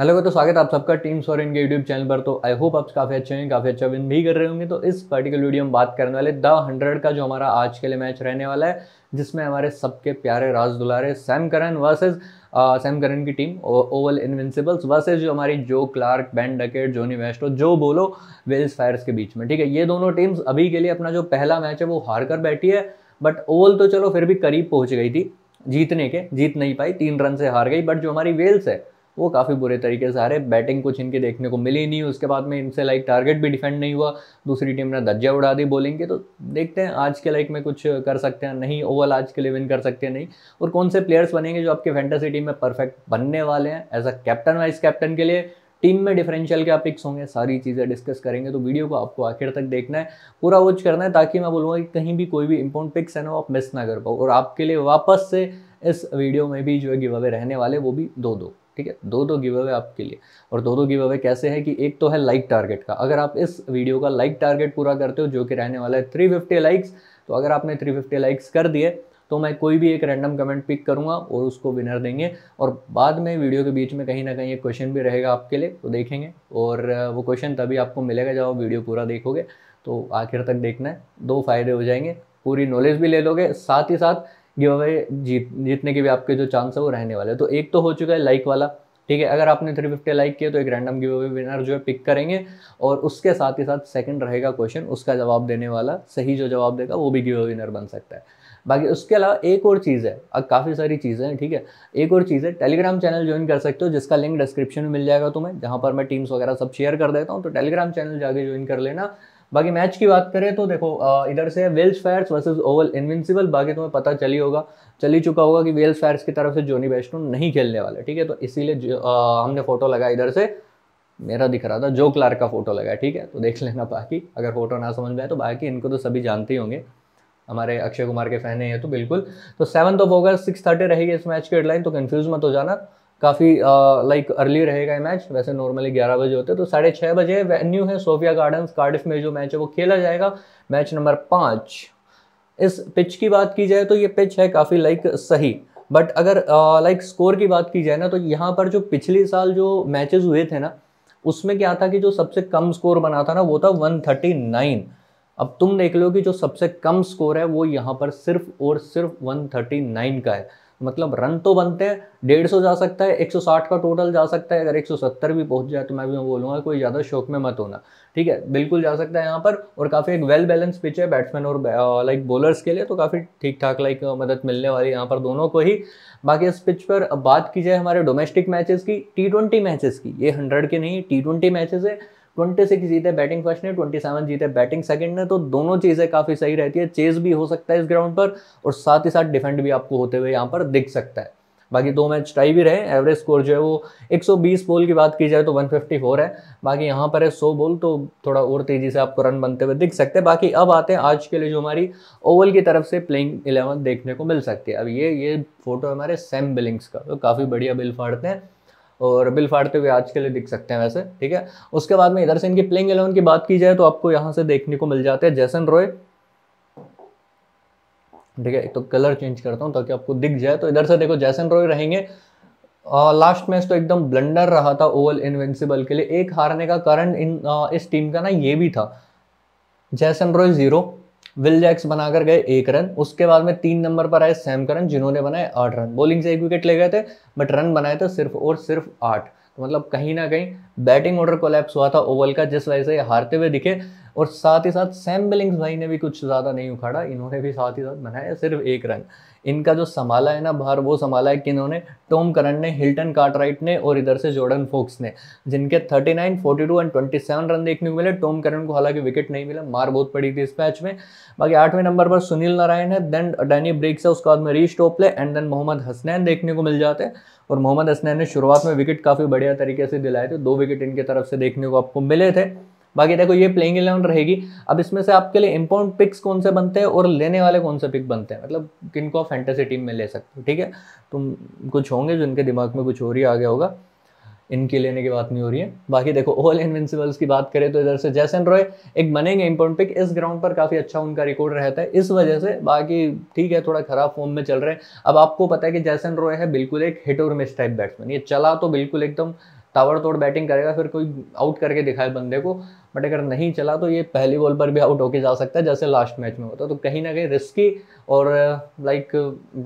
hello तो स्वागत आप सबका टीम और इनके यूट्यूब चैनल पर तो आई होप आप काफ़ी अच्छे हैं काफ़ी अच्छा विन भी कर रहे होंगे तो इस पर्टिकुलर वीडियो में बात करने वाले द हंड्रेड का जो हमारा आज के लिए मैच रहने वाला है जिसमें हमारे सबके प्यारे राज दुलारे Sam Curran versus Sam Curran की टीम ओवल इनविंसिबल्स वर्सेज जो हमारी जो क्लार्क बैन डकेट जोनी वेस्टो जो बोलो वेल्स फायर्स के बीच में ठीक है ये दोनों टीम्स अभी के लिए अपना जो पहला मैच है वो हार कर बैठी है बट ओवल तो चलो फिर भी करीब पहुँच गई थी जीतने के जीत नहीं पाई तीन रन से हार गई बट जो हमारी वेल्स है वो काफ़ी बुरे तरीके से हारे बैटिंग कुछ इनके देखने को मिली नहीं उसके बाद में इनसे लाइक टारगेट भी डिफेंड नहीं हुआ दूसरी टीम ने धज्जा उड़ा दी बॉलिंग की तो देखते हैं आज के लाइक में कुछ कर सकते हैं नहीं ओवल आज के लिए विन कर सकते हैं नहीं और कौन से प्लेयर्स बनेंगे जो आपके फैंटेसी टीम में परफेक्ट बनने वाले हैं as a captain vice captain के लिए टीम में डिफरेंशियल क्या पिक्स होंगे सारी चीज़ें डिस्कस करेंगे तो वीडियो को आपको आखिर तक देखना है पूरा वॉच करना है ताकि मैं बोलूँगा कि कहीं भी कोई भी इंपॉर्टेंट पिक्स है ना वो आप मिस ना कर पाओ और आपके लिए वापस से इस वीडियो में भी जो है गिव अवे रहने वाले वो भी दो दो ठीक है दो दो गिव अवे आपके लिए और दो दो गिव अवे कैसे है कि एक तो है लाइक टारगेट का अगर आप इस वीडियो का लाइक टारगेट पूरा करते हो जो कि रहने वाला है फिफ्टी लाइक्स तो अगर आपने फिफ्टी लाइक्स कर दिए तो मैं कोई भी एक रैंडम कमेंट पिक करूंगा और उसको विनर देंगे और बाद में वीडियो के बीच में कहीं ना कहीं एक क्वेश्चन भी रहेगा आपके लिए तो देखेंगे और वो क्वेश्चन तभी आपको मिलेगा जब आप वीडियो पूरा देखोगे तो आखिर तक देखना है दो फायदे हो जाएंगे पूरी नॉलेज भी ले लोगे साथ ही साथ गिव अवे जीत जीतने के भी आपके जो चांस है वो रहने वाले तो एक तो हो चुका है लाइक वाला ठीक है अगर आपने थ्री फिफ्टी लाइक किया तो एक रैंडम गिव अवे विनर जो है पिक करेंगे और उसके साथ ही साथ सेकंड रहेगा क्वेश्चन उसका जवाब देने वाला सही जो जवाब देगा वो भी गिव अवे विनर बन सकता है बाकी उसके अलावा एक और चीज़ है अब काफ़ी सारी चीज़ें हैं ठीक है एक और चीज़ है टेलीग्राम चैनल ज्वाइन कर सकते हो जिसका लिंक डिस्क्रिप्शन में मिल जाएगा तुम्हें जहाँ पर मैं टीम्स वगैरह सब शेयर कर देता हूँ तो टेलीग्राम चैनल जाके ज्वाइन कर लेना बाकी मैच की बात करें तो देखो इधर से Welsh Fires versus Oval Invincible बाकी तुम्हें पता चली होगा चल ही चुका होगा कि वेल्स फायर्स की तरफ से जोनी बेस्टो नहीं खेलने वाले ठीक है तो इसीलिए हमने फोटो लगाया इधर से मेरा दिख रहा था जो क्लार्क का फोटो लगा ठीक है तो देख लेना बाकी अगर फोटो ना समझ में आए तो बाकी इनको तो सभी जानते ही होंगे हमारे अक्षय कुमार के फैन हैं तो बिल्कुल तो सेवन ऑफ होगा सिक्स थर्टी रहेगी इस मैच की हेडलाइन तो कन्फ्यूज मत हो जाना काफ़ी लाइक अर्ली रहेगा ये मैच वैसे नॉर्मली ग्यारह बजे होते हैं तो साढ़े छः बजे वेन्यू है सोफिया गार्डन्स कार्डिफ में जो मैच है वो खेला जाएगा मैच नंबर पाँच इस पिच की बात की जाए तो ये पिच है काफ़ी लाइक सही बट अगर लाइक स्कोर की बात की जाए ना तो यहाँ पर जो पिछले साल जो मैचेस हुए थे ना उसमें क्या था कि जो सबसे कम स्कोर बना था ना वो था वन अब तुम देख लो कि जो सबसे कम स्कोर है वो यहाँ पर सिर्फ और सिर्फ वन का है मतलब रन तो बनते हैं डेढ़ सौ जा सकता है एक सौ साठ का टोटल जा सकता है अगर एक सौ सत्तर भी पहुंच जाए तो मैं भी बोलूँगा कोई ज़्यादा शौक में मत होना ठीक है बिल्कुल जा सकता है यहाँ पर और काफ़ी एक वेल बैलेंस पिच है बैट्समैन और लाइक बॉलर्स के लिए तो काफ़ी ठीक ठाक लाइक मदद मिलने वाली यहाँ पर दोनों को ही बाकी इस पिच पर अब बात की जाए हमारे डोमेस्टिक मैचेस की टी ट्वेंटी मैचेस की ये हंड्रेड के नहीं टी ट्वेंटी मैचेस है ट्वेंटी सिक्स जीते बैटिंग फर्स्ट ने ट्वेंटी सेवन जीते बैटिंग सेकंड ने तो दोनों चीज़ें काफ़ी सही रहती है चेज भी हो सकता है इस ग्राउंड पर और साथ ही साथ डिफेंड भी आपको होते हुए यहाँ पर दिख सकता है बाकी दो मैच टाई भी रहे एवरेज स्कोर जो है वो 120 बॉल की बात की जाए तो 154 है बाकी यहाँ पर है 100 बॉल तो थोड़ा और तेज़ी से आपको रन बनते हुए दिख सकते हैं बाकी अब आते हैं आज के लिए जो हमारी ओवल की तरफ से प्लेइंग इलेवन देखने को मिल सकती है अब ये ये फोटो हमारे सेम बिलिंग्स का तो काफ़ी बढ़िया बिल फाड़ते हैं और बिल फाड़ते हुए आज के लिए दिख सकते हैं वैसे ठीक है उसके बाद में इधर से इनकी प्लेइंग एलेवन की बात की जाए तो आपको यहाँ से देखने को मिल जाते हैं जैसन रॉय ठीक है एक तो कलर चेंज करता हूँ ताकि आपको दिख जाए तो इधर से देखो जैसन रॉय रहेंगे लास्ट मैच तो एकदम ब्लंडर रहा था ओवल इनविंसिबल के लिए एक हारने का कारण इन आ, इस टीम का ना ये भी था जैसन रॉय जीरो विल जैक्स बनाकर गए एक रन उसके बाद में तीन नंबर पर आए सैम करन जिन्होंने बनाए आठ रन बॉलिंग से एक विकेट ले गए थे बट रन बनाए थे सिर्फ और सिर्फ आठ तो मतलब कहीं ना कहीं बैटिंग ऑर्डर कोलैप्स हुआ था ओवल का जिस वजह से हारते हुए दिखे और साथ ही साथ सैम बिलिंग्स भाई ने भी कुछ ज़्यादा नहीं उखाड़ा इन्होंने भी साथ ही साथ बनाया सिर्फ एक रन इनका जो संभाला है ना बाहर वो संभाला है कि इन्होंने टॉम करन ने हिल्टन कार्टराइट ने और इधर से जॉर्डन फोक्स ने जिनके 39, 42 एंड 27 रन देखने को मिले टॉम करन को हालांकि विकेट नहीं मिला मार बहुत पड़ी थी इस मैच में बाकी आठवें नंबर पर सुनील नारायण है देन डैनी ब्रिक्स है उसके बाद में रीश टोपले एंड देन मोहम्मद हसनैन देखने को मिल जाते और मोहम्मद हसनैन ने शुरुआत में विकेट काफ़ी बढ़िया तरीके से दिलाए थे दो विकेट इनके तरफ से देखने को आपको मिले थे बाकी देखो ये प्लेइंग इलेवन रहेगी अब इसमें से आपके लिए इंपॉर्टेंट पिक्स कौन से बनते हैं और लेने वाले कौन से पिक बनते हैं मतलब किन को आप फैंटेसी टीम में ले सकते हो ठीक है तुम कुछ होंगे जिनके दिमाग में कुछ हो रही आ गया होगा इनके लेने की बात नहीं हो रही है बाकी देखो ऑल इनविंसिबल्स की बात करें तो इधर से जैसन रॉय एक बनेंगे इम्पोर्टेंट पिक इस ग्राउंड पर काफ़ी अच्छा उनका रिकॉर्ड रहता है इस वजह से बाकी ठीक है थोड़ा खराब फॉर्म में चल रहे हैं अब आपको पता है कि जैसन रॉय है बिल्कुल एक हिट और मिस टाइप बैट्समैन ये चला तो बिल्कुल एकदम तो ताबड़ तोड़ बैटिंग करेगा फिर कोई आउट करके दिखाए बंदे को बट अगर नहीं चला तो ये पहली बॉल पर भी आउट होके जा सकता है जैसे लास्ट मैच में होता तो कहीं ना कहीं रिस्की और लाइक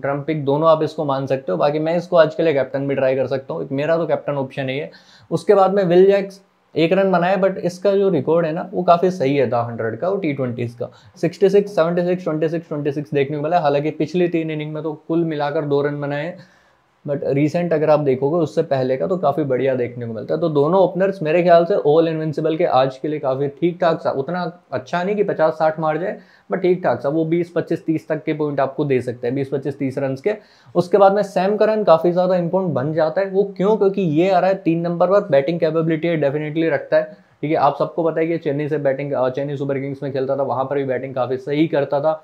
ड्रम पिक दोनों आप इसको मान सकते हो बाकी मैं इसको आज के लिए कैप्टन भी ट्राई कर सकता हूँ मेरा तो कैप्टन ऑप्शन ही है उसके बाद में विल जैक्स एक रन बनाया बट इसका जो रिकॉर्ड है ना वो काफ़ी सही है था हंड्रेड का और टी ट्वेंटीज़ का sixty six seventy six twenty six twenty six देखने को मिला हालांकि पिछले तीन इनिंग में तो कुल मिलाकर दो रन बनाए बट रिसेंट अगर आप देखोगे उससे पहले का तो काफ़ी बढ़िया देखने को मिलता है तो दोनों ओपनर्स मेरे ख्याल से ओल इन्वेंसिबल के आज के लिए काफ़ी ठीक ठाक सा उतना अच्छा नहीं कि पचास साठ मार जाए बट ठीक ठाक सा वो बीस पच्चीस तीस तक के पॉइंट आपको दे सकते हैं बीस पच्चीस तीस रन के उसके बाद में सैम करन काफ़ी ज़्यादा इंपॉर्टेंट बन जाता है वो क्यों क्योंकि ये आ रहा है तीन नंबर पर बैटिंग कैपेबिलिटी डेफिनेटली रखता है ठीक है आप सबको पता है कि चेन्नई से बैटिंग चेन्नई सुपर किंग्स में खेलता था वहाँ पर भी बैटिंग काफ़ी सही करता था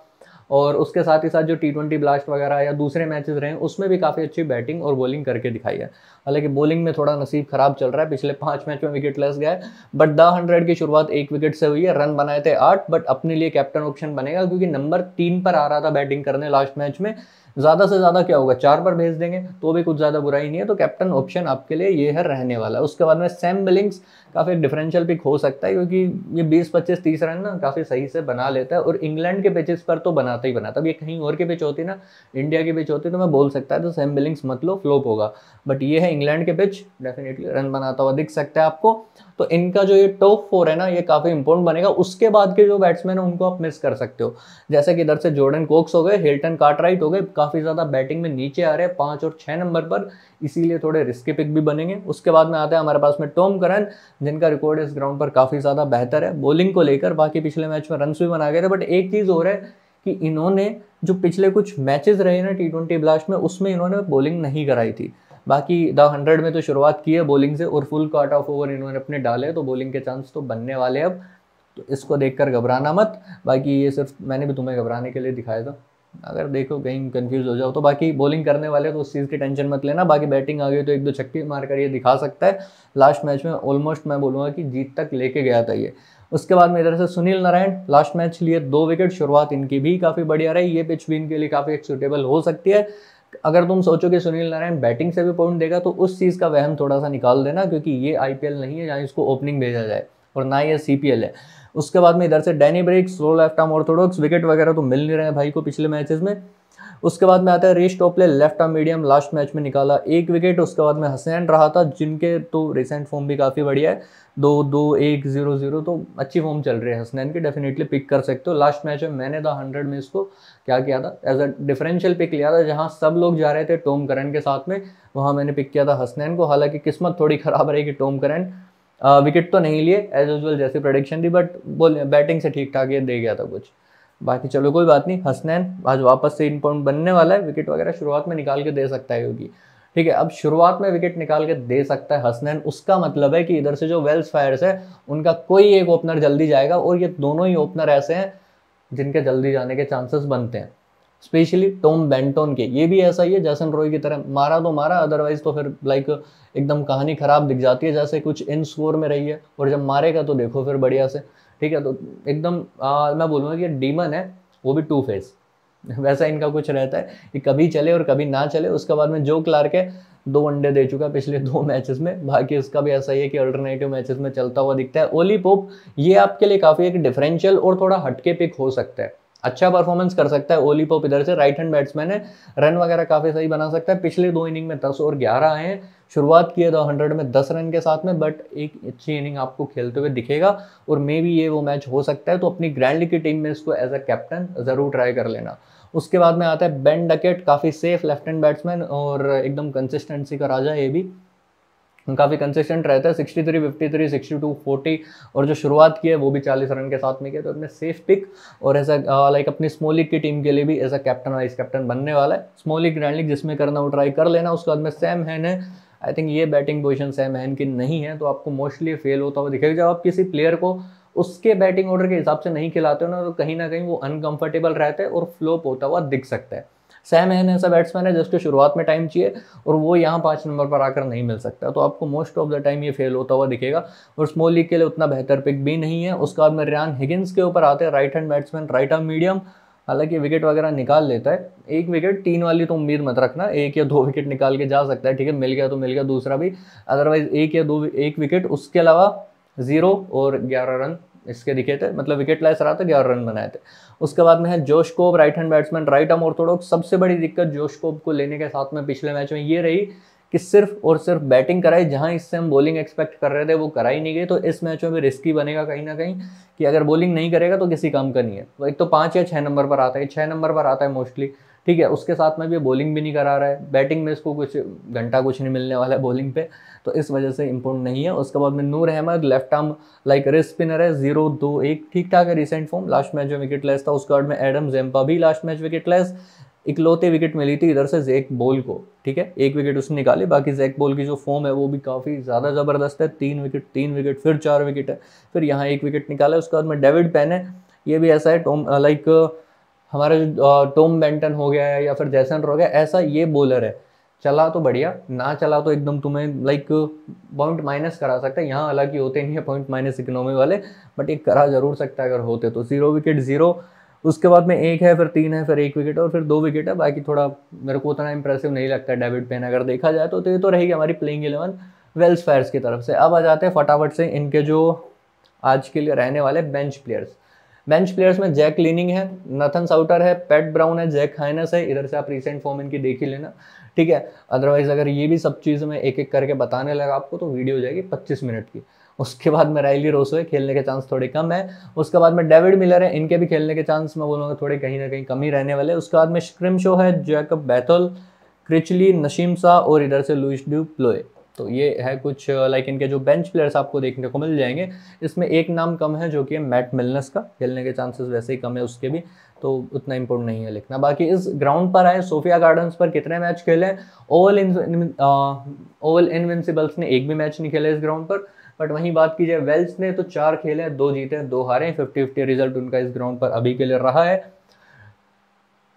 और उसके साथ ही साथ जो टी ट्वेंटी ब्लास्ट वगैरह या दूसरे मैचेस रहे हैं उसमें भी काफ़ी अच्छी बैटिंग और बॉलिंग करके दिखाई है हालांकि बॉलिंग में थोड़ा नसीब खराब चल रहा है पिछले पाँच मैच में विकेट लेस गए बट द हंड्रेड की शुरुआत एक विकेट से हुई है रन बनाए थे आठ बट अपने लिए कैप्टन ऑप्शन बनेगा क्योंकि नंबर तीन पर आ रहा था बैटिंग करने लास्ट मैच में ज़्यादा से ज़्यादा क्या होगा चार पर भेज देंगे तो भी कुछ ज़्यादा बुराई नहीं है तो कैप्टन ऑप्शन आपके लिए ये है रहने वाला उसके बाद में सैम बिलिंग्स काफ़ी डिफरेंशियल पिक हो सकता है क्योंकि ये बीस पच्चीस तीस रन ना काफ़ी सही से बना लेता है और इंग्लैंड के पिचेस पर तो बनाता ही बनाता अब ये कहीं और के पिच होती ना इंडिया के पिच होती तो मैं बोल सकता है तो सैम बिलिंग्स मतलब फ्लोप होगा बट ये है इंग्लैंड के पिच डेफिनेटली रन बनाता हुआ दिख सकता है आपको तो इनका जो ये टॉप फोर है ना ये काफ़ी इंपॉर्टेंट बनेगा उसके बाद के जो बैट्समैन है उनको आप मिस कर सकते हो जैसे कि इधर से जोर्डन कोक्स हो गए हिल्टन कार्टराइट हो गए काफ़ी ज़्यादा बैटिंग में नीचे आ रहे हैं पाँच और छः नंबर पर इसीलिए थोड़े रिस्की पिक भी बनेंगे उसके बाद में आते हैं हमारे पास में टॉम करन जिनका रिकॉर्ड इस ग्राउंड पर काफ़ी ज़्यादा बेहतर है बॉलिंग को लेकर बाकी पिछले मैच में रन भी बना गए थे बट एक चीज़ हो रहा है कि इन्होंने जो पिछले कुछ मैचेस रहे ना टी ट्वेंटी ब्लास्ट में उसमें इन्होंने बॉलिंग नहीं कराई थी बाकी द हंड्रेड में तो शुरुआत की है बॉलिंग से और फुल कट ऑफ ओवर इन्होंने अपने डाले तो बॉलिंग के चांस तो बनने वाले अब तो इसको देख घबराना मत बाकी ये सिर्फ मैंने भी तुम्हें घबराने के लिए दिखाया था अगर देखो कहीं कंफ्यूज हो जाओ तो बाकी बॉलिंग करने वाले तो उस चीज़ की टेंशन मत लेना बाकी बैटिंग आ गई तो एक दो छक्के मारकर ये दिखा सकता है लास्ट मैच में ऑलमोस्ट मैं बोलूँगा कि जीत तक लेके गया था ये उसके बाद में इधर से सुनील नारायण लास्ट मैच लिए दो विकेट शुरुआत इनकी भी काफ़ी बढ़िया रही ये पिच भी इनके लिए काफ़ी एक सुटेबल हो सकती है अगर तुम सोचो कि सुनील नारायण बैटिंग से भी पॉइंट देगा तो उस चीज़ का वहम थोड़ा सा निकाल देना क्योंकि ये आईपीएल नहीं है जहाँ इसको ओपनिंग भेजा जाए और ना ये सीपीएल है उसके बाद में इधर से Danny Briggs slow left arm orthodox wicket वगैरह तो मिल नहीं रहे हैं भाई को पिछले मैचेस में उसके बाद में आता है Reece Topley left arm medium last match में निकाला एक विकेट उसके बाद में हसैन रहा था जिनके तो रिसेंट फॉर्म भी काफ़ी बढ़िया है दो दो एक जीरो जीरो तो अच्छी फॉर्म चल रही है हसनैन की डेफिनेटली पिक कर सकते हो लास्ट मैच में मैंने द हंड्रेड में इसको क्या किया था एज अ डिफरेंशियल पिक लिया था जहाँ सब लोग जा रहे थे टोम करन के साथ में वहाँ मैंने पिक किया था हसनैन को हालांकि किस्मत थोड़ी ख़राब रही कि टोम करन विकेट तो नहीं लिए एज यूजल जैसी प्रोडिक्शन थी बट बोल बैटिंग से ठीक ठाक ये दे गया था कुछ बाकी चलो कोई बात नहीं हसनैन आज वापस से इन पॉइंट बनने वाला है विकेट वगैरह शुरुआत में निकाल के दे सकता है योगी ठीक है अब शुरुआत में विकेट निकाल के दे सकता है हसनैन उसका मतलब है कि इधर से जो वेल्स फायर्स है उनका कोई एक ओपनर जल्दी जाएगा और ये दोनों ही ओपनर ऐसे हैं जिनके जल्दी जाने के चांसेस बनते हैं स्पेशली टॉम बेंटोन के ये भी ऐसा ही है जैसन रॉय की तरह मारा तो मारा अदरवाइज तो फिर लाइक एकदम कहानी खराब दिख जाती है जैसे कुछ इन स्कोर में रही है और जब मारेगा तो देखो फिर बढ़िया से ठीक है तो एकदम आ, मैं बोलूँगा कि डीमन है वो भी टू फेस वैसा इनका कुछ रहता है कि कभी चले और कभी ना चले उसके बाद में जो क्लार्क है दो वनडे दे चुका पिछले दो मैचेस में बाकी उसका भी ऐसा ही है कि अल्टरनेटिव मैचेस में चलता हुआ दिखता है ओली पोप ये आपके लिए काफ़ी एक डिफरेंशियल और थोड़ा हटके पिक हो सकता है अच्छा परफॉर्मेंस कर सकता है ओली पॉप इधर से राइट हैंड बैट्समैन है रन वगैरह काफ़ी सही बना सकता है पिछले दो इनिंग में दस और ग्यारह आए हैं शुरुआत किए दो हंड्रेड में दस रन के साथ में बट एक अच्छी इनिंग आपको खेलते हुए दिखेगा और मे भी ये वो मैच हो सकता है तो अपनी ग्रैंड की टीम में इसको एज अ कैप्टन ज़रूर ट्राई कर लेना उसके बाद में आता है बेन डकेट काफ़ी सेफ लेफ्ट हैंड बैट्समैन और एकदम कंसिस्टेंसी का राजा ये भी काफ़ी कंसिस्टेंट रहता है sixty three fifty three sixty two forty और जो शुरुआत की है वो भी चालीस रन के साथ में किया तो अपने सेफ पिक और ऐसा लाइक uh, अपनी स्मोलिक की टीम के लिए भी as a captain vice captain बनने वाला है स्मोलिक ग्रैंड लीग जिसमें करना वो ट्राई कर लेना उसके बाद में सैम हैन है आई थिंक ये बैटिंग पोजिशन सैम हैन की नहीं है तो आपको मोस्टली फेल होता हुआ दिखेगा जब आप किसी प्लेयर को उसके बैटिंग ऑर्डर के हिसाब से नहीं खिलाते हो ना तो कहीं ना कहीं वो अनकंफर्टेबल रहते है और फ्लोप होता हुआ दिख सकता है सैम एन ऐसा बैट्समैन है जिसको शुरुआत में टाइम चाहिए और वो यहाँ पाँच नंबर पर आकर नहीं मिल सकता तो आपको मोस्ट ऑफ द टाइम ये फेल होता हुआ दिखेगा और स्मॉल लीग के लिए उतना बेहतर पिक भी नहीं है उसके बाद में रियान हिगिन्स के ऊपर आते हैं right hand batsman right arm medium हालांकि विकेट वगैरह निकाल लेता है एक विकेट तीन वाली तो उम्मीद मत रखना एक या दो विकेट निकाल के जा सकता है ठीक है मिल गया तो मिल गया दूसरा भी अदरवाइज एक या दो एक विकेट उसके अलावा जीरो और ग्यारह रन इसके विकेट है मतलब विकेट लैस रहा था ग्यारह रन बनाए थे उसके बाद में है Josh Cobb right hand batsman right arm orthodox सबसे बड़ी दिक्कत जोश कोब को लेने के साथ में पिछले मैच में ये रही कि सिर्फ और सिर्फ बैटिंग कराई जहां इससे हम बॉलिंग एक्सपेक्ट कर रहे थे वो कराई नहीं गई तो इस मैच में भी रिस्की बनेगा कहीं ना कहीं कि अगर बॉलिंग नहीं करेगा तो किसी काम का नहीं है एक तो पाँच या छः नंबर पर आता है छः नंबर पर आता है मोस्टली ठीक है उसके साथ में भी बॉलिंग भी नहीं करा रहा है बैटिंग में इसको कुछ घंटा कुछ नहीं मिलने वाला है बॉलिंग पे तो इस वजह से इम्पोर्ट नहीं है उसके बाद में Noor Ahmad left arm like wrist spinner है जीरो दो एक ठीक ठाक है रिसेंट फॉर्म लास्ट मैच में विकेट लेस था उसके बाद में एडम जेम्पा भी लास्ट मैच विकेट लेस इकलौते विकेट मिली थी इधर से जैक बॉल को ठीक है एक विकेट उसने निकाली बाकी जैक बॉल की जो फॉर्म है वो भी काफ़ी ज़्यादा ज़बरदस्त है तीन विकेट तीन विकेट फिर चार विकेट है फिर यहाँ एक विकेट निकाला उसके बाद में डेविड पेन है ये भी ऐसा है टॉम लाइक हमारा जो टोम बेंटन हो गया है या फिर जैसन हो गया ऐसा ये बॉलर है चला तो बढ़िया ना चला तो एकदम तुम्हें लाइक पॉइंट माइनस करा सकता है यहाँ हालांकि होते नहीं है पॉइंट माइनस इकोनॉमी वाले बट एक करा जरूर सकता है अगर होते तो जीरो विकेट जीरो उसके बाद में एक है फिर तीन है फिर एक विकेट और फिर दो विकेट है बाकी थोड़ा मेरे को उतना इंप्रेसिव नहीं लगता है डेविड पेन अगर देखा जाए तो, तो ये तो रहेगी हमारी प्लेइंग इलेवन वेल्स फायर्स की तरफ से अब आ जाते हैं फटाफट से इनके जो आज के लिए रहने वाले बेंच प्लेयर्स बेंच प्लेयर्स में जैक लिनिंग है नथन साउटर है पैट ब्राउन है जैक हाइनस है इधर से आप रिसेंट फॉर्म इनकी देख ही लेना ठीक है अदरवाइज अगर ये भी सब चीज़ मैं एक एक करके बताने लगा आपको तो वीडियो हो जाएगी पच्चीस मिनट की उसके बाद में रैली रोसो है खेलने के चांस थोड़े कम है उसके बाद में डेविड मिलर है इनके भी खेलने के चांस मैं बोलूँगा थोड़े कहीं ना कहीं कम ही रहने वाले उसके बाद में स्क्रिम शो है Jacob Bethell Critchley Naseem Shah और इधर से लुइस ड्यू प्लोए तो ये है कुछ लाइक इनके जो बेंच प्लेयर्स आपको देखने को मिल जाएंगे इसमें एक नाम कम है जो कि है मैट मिलनेस का खेलने के चांसेस वैसे ही कम है उसके भी तो उतना इम्पोर्टेंट नहीं है लिखना बाकी इस ग्राउंड पर आए सोफिया गार्डन्स पर कितने मैच खेले ओवल ओवल इनविंसिबल्स ने एक भी मैच नहीं खेला इस ग्राउंड पर बट वहीं बात की जाए वेल्स ने तो चार खेले दो जीते दो हारे फिफ्टी फिफ्टी रिजल्ट उनका इस ग्राउंड पर अभी के लिए रहा है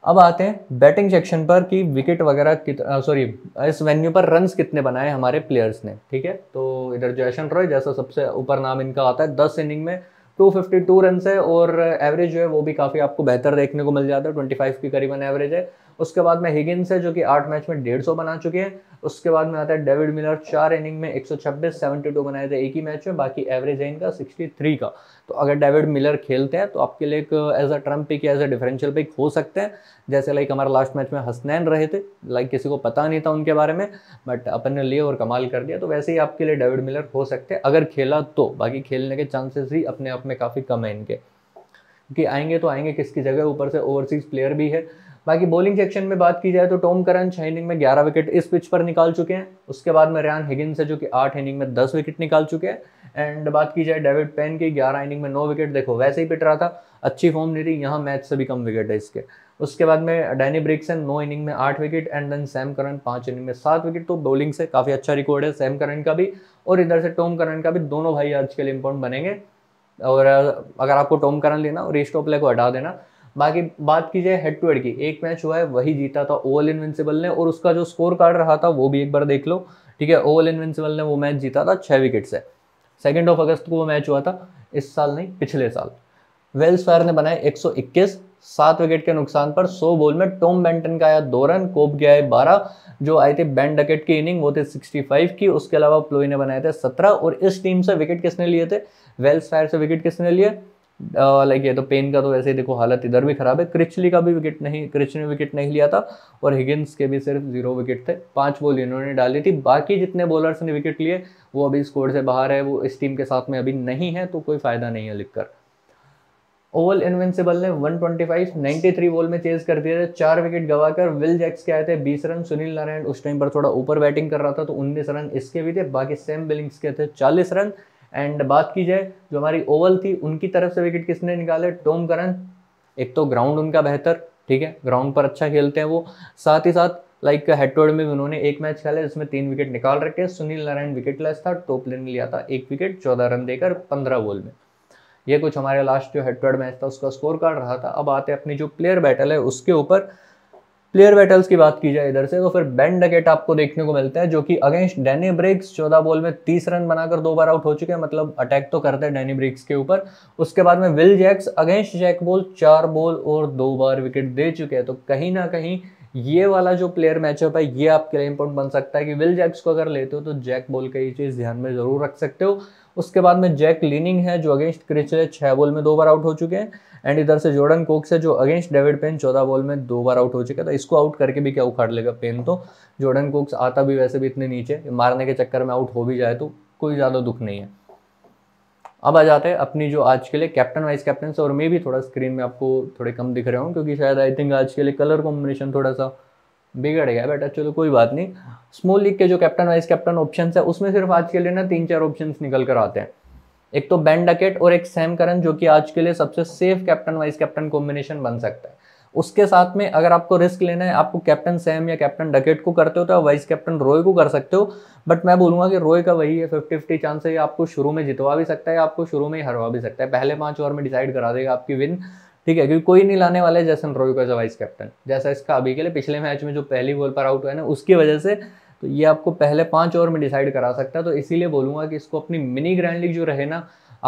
अब आते हैं बैटिंग सेक्शन पर कि विकेट वगैरह सॉरी इस वेन्यू पर रन्स कितने बनाए हमारे प्लेयर्स ने ठीक है तो इधर जयशन रॉय जैसा सबसे ऊपर नाम इनका आता है दस इनिंग में 252 रन है और एवरेज जो है वो भी काफ़ी आपको बेहतर देखने को मिल जाता है 25 के करीबन एवरेज है उसके बाद में हिगिन्स है जो कि आठ मैच में डेढ़ सौ बना चुके हैं उसके बाद में आता है डेविड मिलर चार इनिंग में 126 72 बनाए थे एक ही मैच में बाकी एवरेज है इनका 63 का तो अगर डेविड मिलर खेलते हैं तो आपके लिए एक एज अ ट्रम्प पिक या एज अ डिफरेंशियल पिक हो सकते हैं जैसे लाइक हमारे लास्ट मैच में हसनैन रहे थे लाइक किसी को पता नहीं था उनके बारे में बट अपन ने लिए और कमाल कर दिया तो वैसे ही आपके लिए डेविड मिलर हो सकते हैं अगर खेला तो बाकी खेलने के चांसेस ही अपने आप में काफ़ी कम है इनके कि आएंगे तो आएंगे किसकी जगह ऊपर से ओवरसीज प्लेयर भी है बाकी बॉलिंग सेक्शन में बात की जाए तो टॉम करन छः इनिंग में ग्यारह विकेट इस पिच पर निकाल चुके हैं उसके बाद में रियान हिगिन से जो कि आठ इनिंग में दस विकेट निकाल चुके हैं एंड बात की जाए डेविड पेन की ग्यारह इनिंग में नौ विकेट देखो वैसे ही पिट रहा था अच्छी फॉर्म नहीं थी यहाँ मैच से भी कम विकेट है इसके उसके बाद में डैनी ब्रिक्सन नौ इनिंग में आठ wicket and then Sam Curran पाँच इनिंग में सात विकेट तो बॉलिंग से काफ़ी अच्छा रिकॉर्ड है सैम करन का भी और इधर से टॉम करन का भी दोनों भाई आज के लिए इम्पोर्टेंट बनेंगे और अगर आपको टॉम करन लेना और रीस्टोपले को हटा देना बाकी बात की जाए हेड टू हेड की एक मैच हुआ है वही जीता था ओवल इनविंसिबल ने और उसका जो स्कोर कार्ड रहा था वो भी एक बार देख लो ठीक है ओवल इनविंसिबल ने वो मैच जीता था छः विकेट से सेकेंड ऑफ अगस्त को वो मैच हुआ था इस साल नहीं पिछले साल वेल्स फायर ने बनाए 121 सात विकेट के नुकसान पर 100 बॉल में टॉम बेंटन का आया दो रन कोप गया है बारह जो आई थी बैन डकेट की इनिंग वो थे 65 की उसके अलावा प्लोई ने बनाए थे 17 और इस टीम से विकेट किसने लिए थे वेल्स फायर से विकेट किसने लिए लाइक ये तो पेन का तो वैसे ही देखो हालत इधर भी खराब है क्रिचली का भी विकेट नहीं क्रिच ने विकेट नहीं लिया था और हिगिन्स के भी सिर्फ जीरो विकेट थे पांच बॉल इन्होंने डाली थी बाकी जितने बॉलर्स ने विकेट लिए वो अभी स्कोर से बाहर है वो इस टीम के साथ में अभी नहीं है तो कोई फ़ायदा नहीं है लिखकर ओवल इनविंसिबल ने 125 93 बॉल में चेज कर दिए थे चार विकेट गवाकर विल जैक्स के आए थे 20 रन सुनील नारायण उस टाइम पर थोड़ा ऊपर बैटिंग कर रहा था तो 19 रन इसके भी थे बाकी सेम बिलिंग्स के थे 40 रन एंड बात की जाए जो हमारी ओवल थी उनकी तरफ से विकेट किसने निकाले टोम करन एक तो ग्राउंड उनका बेहतर ठीक है ग्राउंड पर अच्छा खेलते हैं वो साथ ही साथ लाइक हेड में उन्होंने एक मैच खेला जिसमें तीन विकेट निकाल रखे सुनील नारायण विकेट लेस था टॉप लेन लिया था एक विकेट चौदह रन देकर पंद्रह बॉल में ये कुछ हमारे लास्ट जो हेडवर्ड मैच था उसका स्कोर कार्ड रहा था अब आते अपनी जो प्लेयर बैटल है उसके ऊपर प्लेयर बैटल्स की बात की जाए इधर से तो फिर बेन डकेट आपको देखने को मिलते हैं जो कि अगेंस्ट डैनी ब्रिक्स चौदह बॉल में तीस रन बनाकर दो बार आउट हो चुके हैं मतलब अटैक तो करते हैं डैनी ब्रिक्स के ऊपर उसके बाद में Will Jacks against Jake Ball चार बॉल और दो बार विकेट दे चुके हैं तो कहीं ना कहीं ये वाला जो प्लेयर मैचअप है ये आपके लिए इंपॉर्टेंट बन सकता है कि विल जैक्स को अगर लेते हो तो जैक बॉल का ये चीज़ ध्यान में जरूर रख सकते हो उसके बाद में जैक लिनिंग है जो अगेंस्ट है छः बॉल में दो बार आउट हो चुके हैं एंड इधर से जोर्डन कोक्स है जो अगेंस्ट डेविड पेन चौदह बॉल में दो बार आउट हो चुका था तो इसको आउट करके भी क्या उखाड़ लेगा पेन तो जोर्डन कोक्स आता भी वैसे भी इतने नीचे मारने के चक्कर में आउट हो भी जाए तो कोई ज़्यादा दुख नहीं है अब आ जाते हैं अपनी जो आज के लिए कैप्टन वाइस कैप्टन से और मैं भी थोड़ा स्क्रीन में आपको थोड़े कम दिख रहे हूँ क्योंकि शायद आई थिंक आज के लिए कलर कॉम्बिनेशन थोड़ा सा बिगड़ गया बेटा चलो कोई बात नहीं स्मॉल लीग के जो कैप्टन वाइस कैप्टन ऑप्शन है उसमें सिर्फ आज के लिए ना तीन चार ऑप्शन निकल कर आते हैं एक तो बैन डकेट और एक सैम करन जो कि आज के लिए सबसे safe captain vice captain combination बन सकता है उसके साथ में अगर आपको रिस्क लेना है आपको कैप्टन सैम या कैप्टन डकेट को करते हो तो आप वाइस कैप्टन रोय को कर सकते हो बट मैं बोलूंगा कि रोय का वही है फिफ्टी फिफ्टी चांस है आपको शुरू में जितवा भी सकता है आपको शुरू में ही हरवा भी सकता है पहले पाँच ओवर में डिसाइड करा देगा आपकी विन ठीक है क्योंकि कोई नहीं लाने वाला है जैसन रॉय को एज वाइस कैप्टन जैसा इसका अभी के लिए पिछले मैच में जो पहली बॉल पर आउट हुआ है ना उसकी वजह से तो ये आपको पहले पाँच ओवर में डिसाइड करा सकता है तो इसीलिए बोलूँगा कि इसको अपनी मिनी ग्रैंड लीग जो रहे ना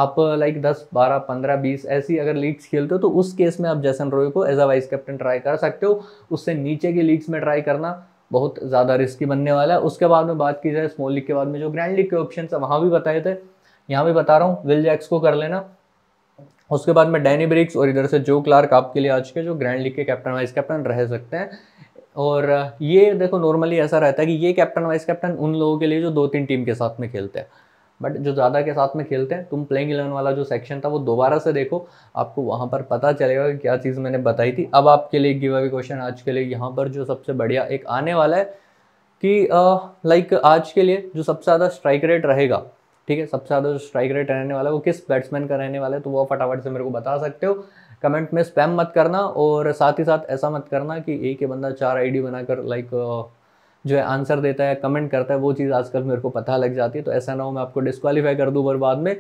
आप लाइक दस बारह पंद्रह बीस ऐसी अगर लीग्स खेलते हो तो उस केस में आप जैसन रॉय को as a vice captain try कर सकते हो उससे नीचे की लीग्स में ट्राई करना बहुत ज़्यादा रिस्की बनने वाला है उसके बाद में बात की जाए स्मॉल लीग के बाद में जो ग्रैंड लीग के ऑप्शन है वहाँ भी बताए थे यहाँ भी बता रहा हूँ विल जैक्स को कर लेना उसके बाद में डैनी ब्रिक्स और इधर से जो क्लार्क आपके लिए आज के जो ग्रैंड लीग के कैप्टन वाइस कैप्टन रह सकते हैं और ये देखो नॉर्मली ऐसा रहता है कि ये कैप्टन वाइस कैप्टन उन लोगों के लिए जो दो तीन टीम के साथ में खेलते हैं बट जो ज़्यादा के साथ में खेलते हैं तुम प्लेइंग इलेवन वाला जो सेक्शन था वो दोबारा से देखो आपको वहाँ पर पता चलेगा कि क्या चीज़ मैंने बताई थी अब आपके लिए गिव अवे क्वेश्चन आज के लिए यहाँ पर जो सबसे बढ़िया एक आने वाला है कि लाइक आज के लिए जो सबसे ज़्यादा स्ट्राइक रेट रहेगा ठीक है सबसे ज़्यादा जो स्ट्राइक रेट रहने वाला है वो किस बैट्समैन का रहने वाला है तो वो फटाफट से मेरे को बता सकते हो कमेंट में स्पैम मत करना और साथ ही साथ ऐसा मत करना कि एक ही बंदा चार आईडी बनाकर लाइक जो है आंसर देता है कमेंट करता है वो चीज़ आजकल मेरे को पता लग जाती है तो ऐसा ना हो मैं आपको डिस्कालीफाई कर दूँ पर बाद में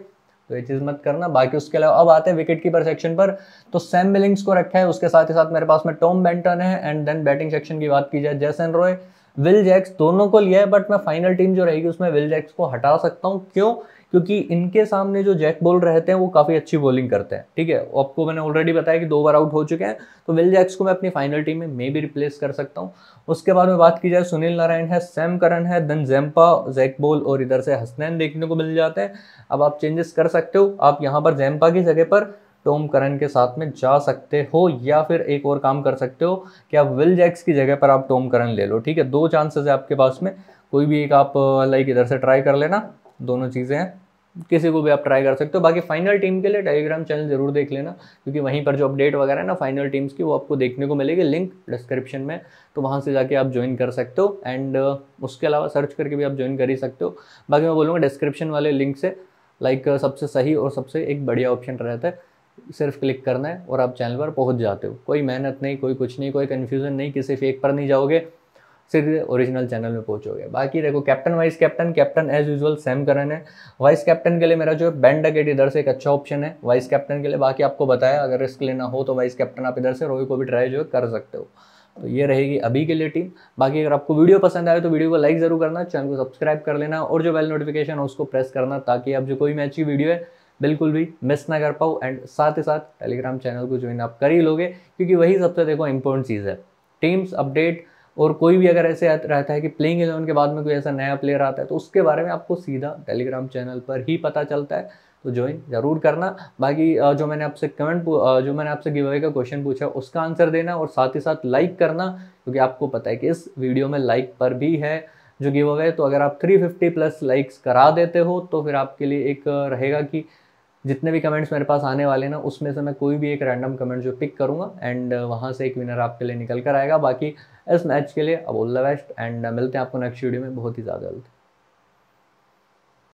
तो ये चीज़ मत करना बाकी उसके अलावा अब आते हैं विकेट कीपर सेक्शन पर तो सैम मिलिंग्स को रखा है उसके साथ ही साथ मेरे पास में टॉम बेंटन है एंड देन बैटिंग सेक्शन की बात की जाए जैसन रॉय विल जैक्स दोनों को लिया है बट मैं फाइनल टीम जो रहेगी उसमें विल जैक्स को हटा सकता हूँ क्यों क्योंकि इनके सामने जो जैक बोल रहते हैं वो काफ़ी अच्छी बॉलिंग करते हैं ठीक है आपको मैंने ऑलरेडी बताया कि दो बार आउट हो चुके हैं तो विल जैक्स को मैं अपनी फाइनल टीम में मे भी रिप्लेस कर सकता हूँ उसके बाद में बात की जाए सुनील नारायण है सैम करन है देन जैम्पा जैक बोल और इधर से हसनैन देखने को मिल जाते हैं अब आप चेंजेस कर सकते हो आप यहाँ पर जैम्पा की जगह पर टोम करन के साथ में जा सकते हो या फिर एक और काम कर सकते हो कि आप विल जैक्स की जगह पर आप टोम करन ले लो ठीक है दो चांसेस है आपके पास में कोई भी एक आप लाइक इधर से ट्राई कर लेना दोनों चीज़ें हैं किसी को भी आप ट्राई कर सकते हो बाकी फाइनल टीम के लिए टेलीग्राम चैनल जरूर देख लेना क्योंकि वहीं पर जो अपडेट वगैरह है ना फाइनल टीम्स की वो आपको देखने को मिलेगी लिंक डिस्क्रिप्शन में तो वहाँ से जाके आप ज्वाइन कर सकते हो एंड उसके अलावा सर्च करके भी आप ज्वाइन कर ही सकते हो बाकी मैं बोलूँगा डिस्क्रिप्शन वाले लिंक से लाइक सबसे सही और सबसे एक बढ़िया ऑप्शन रहता है सिर्फ क्लिक करना है और आप चैनल पर पहुंच जाते हो कोई मेहनत नहीं कोई कुछ नहीं कोई कन्फ्यूज़न नहीं किसी फेक पर नहीं जाओगे सिर्फ ओरिजिनल चैनल में पहुंचोगे बाकी देखो captain vice captain captain as usual Sam Curran है वाइस कैप्टन के लिए मेरा जो है बैंड डकेट इधर से एक अच्छा ऑप्शन है वाइस कैप्टन के लिए बाकी आपको बताया अगर रिस्क लेना हो तो वाइस कैप्टन आप इधर से रोहित को भी ट्राई जो कर सकते हो तो ये रहेगी अभी के लिए टीम बाकी अगर आपको वीडियो पसंद आए तो वीडियो को लाइक ज़रूर करना चैनल को सब्सक्राइब कर लेना और जो बेल नोटिफिकेशन है उसको प्रेस करना ताकि आप जो कोई मैच की वीडियो है बिल्कुल भी मिस ना कर पाओ एंड साथ ही साथ टेलीग्राम चैनल को ज्वाइन आप कर ही लोगे क्योंकि वही सबसे देखो इंपॉर्टेंट चीज़ है टीम्स अपडेट और कोई भी अगर ऐसे रहता है कि प्लेइंग इलेवन के बाद में कोई ऐसा नया प्लेयर आता है तो उसके बारे में आपको सीधा टेलीग्राम चैनल पर ही पता चलता है तो ज्वाइन ज़रूर करना बाकी जो मैंने आपसे कमेंट जो मैंने आपसे गिव अवे का क्वेश्चन पूछा उसका आंसर देना और साथ ही साथ लाइक करना क्योंकि आपको पता है कि इस वीडियो में लाइक पर भी है जो गिव अवे तो अगर आप 350 प्लस लाइक्स करा देते हो तो फिर आपके लिए एक रहेगा कि जितने भी कमेंट्स मेरे पास आने वाले ना उसमें से मैं कोई भी एक रैंडम कमेंट जो पिक करूंगा एंड uh, वहाँ से एक विनर आपके लिए निकल कर आएगा बाकी इस मैच के लिए अब ऑल द बेस्ट एंड मिलते हैं आपको नेक्स्ट वीडियो में बहुत ही ज़्यादा जल्दी